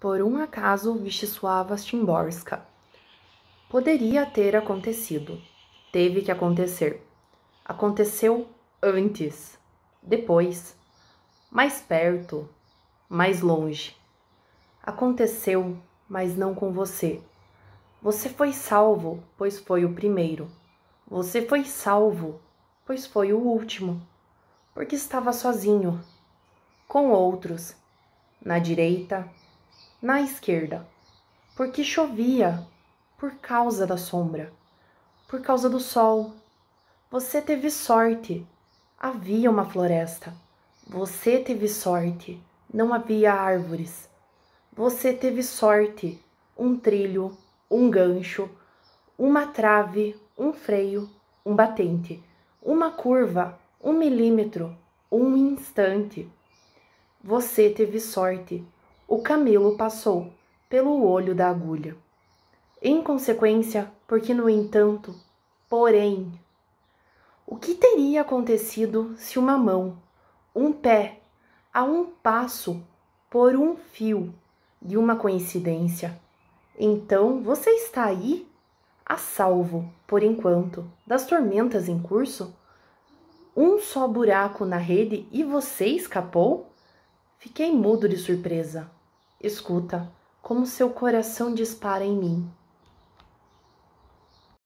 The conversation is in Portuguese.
Por um acaso Visheswava Stimborska Poderia ter acontecido. Teve que acontecer. Aconteceu antes, depois, mais perto, mais longe. Aconteceu, mas não com você. Você foi salvo, pois foi o primeiro. Você foi salvo, pois foi o último. Porque estava sozinho, com outros, na direita, na esquerda, porque chovia por causa da sombra, por causa do sol. Você teve sorte, havia uma floresta. Você teve sorte, não havia árvores. Você teve sorte, um trilho, um gancho, uma trave, um freio, um batente, uma curva, um milímetro, um instante. Você teve sorte o camelo passou pelo olho da agulha. Em consequência, porque no entanto, porém, o que teria acontecido se uma mão, um pé, a um passo, por um fio de uma coincidência? Então você está aí, a salvo, por enquanto, das tormentas em curso? Um só buraco na rede e você escapou? Fiquei mudo de surpresa. Escuta como seu coração dispara em mim.